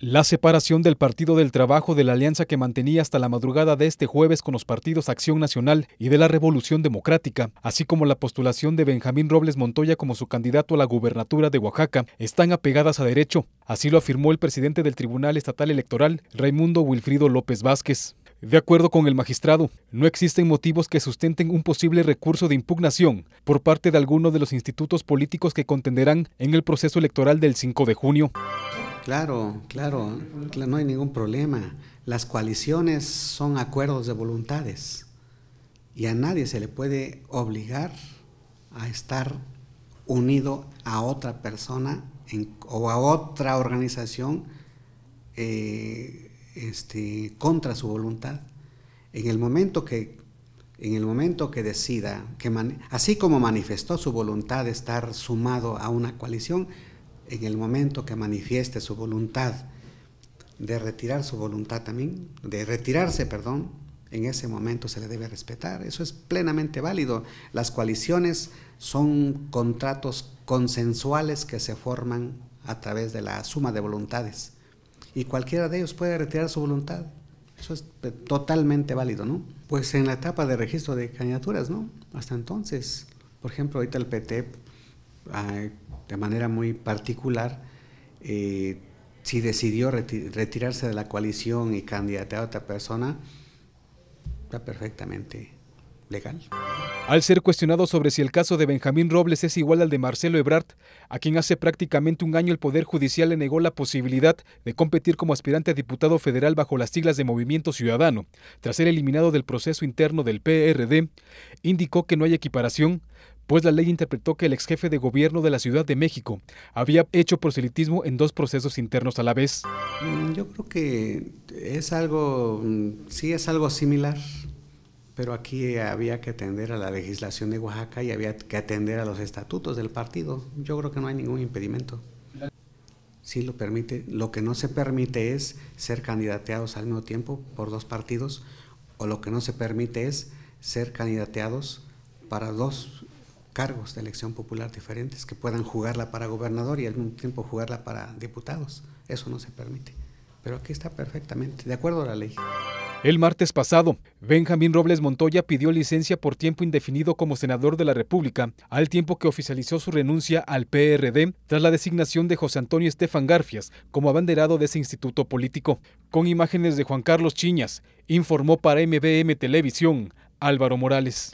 La separación del Partido del Trabajo de la alianza que mantenía hasta la madrugada de este jueves con los partidos Acción Nacional y de la Revolución Democrática, así como la postulación de Benjamín Robles Montoya como su candidato a la gubernatura de Oaxaca, están apegadas a derecho. Así lo afirmó el presidente del Tribunal Estatal Electoral, Raimundo Wilfrido López Vázquez. De acuerdo con el magistrado, no existen motivos que sustenten un posible recurso de impugnación por parte de alguno de los institutos políticos que contenderán en el proceso electoral del 5 de junio. Claro, claro, no hay ningún problema. Las coaliciones son acuerdos de voluntades y a nadie se le puede obligar a estar unido a otra persona o a otra organización eh, este, contra su voluntad. En el momento que, en el momento que decida, que así como manifestó su voluntad de estar sumado a una coalición, en el momento que manifieste su voluntad de retirar su voluntad también, de retirarse, perdón, en ese momento se le debe respetar. Eso es plenamente válido. Las coaliciones son contratos consensuales que se forman a través de la suma de voluntades. Y cualquiera de ellos puede retirar su voluntad. Eso es eh, totalmente válido, ¿no? Pues en la etapa de registro de candidaturas, ¿no? Hasta entonces, por ejemplo, ahorita el PT de manera muy particular, eh, si decidió retirarse de la coalición y candidatar a otra persona, está perfectamente legal. Al ser cuestionado sobre si el caso de Benjamín Robles es igual al de Marcelo Ebrard, a quien hace prácticamente un año el Poder Judicial le negó la posibilidad de competir como aspirante a diputado federal bajo las siglas de Movimiento Ciudadano, tras ser eliminado del proceso interno del PRD, indicó que no hay equiparación, pues la ley interpretó que el ex jefe de gobierno de la Ciudad de México había hecho proselitismo en dos procesos internos a la vez. Mm, yo creo que es algo, mm, sí es algo similar, pero aquí había que atender a la legislación de Oaxaca y había que atender a los estatutos del partido. Yo creo que no hay ningún impedimento. Sí lo permite. Lo que no se permite es ser candidateados al mismo tiempo por dos partidos, o lo que no se permite es ser candidateados para dos cargos de elección popular diferentes, que puedan jugarla para gobernador y al mismo tiempo jugarla para diputados. Eso no se permite. Pero aquí está perfectamente, de acuerdo a la ley. El martes pasado, Benjamín Robles Montoya pidió licencia por tiempo indefinido como senador de la República, al tiempo que oficializó su renuncia al PRD tras la designación de José Antonio Estefan Garfias como abanderado de ese instituto político. Con imágenes de Juan Carlos Chiñas, informó para MBM Televisión Álvaro Morales.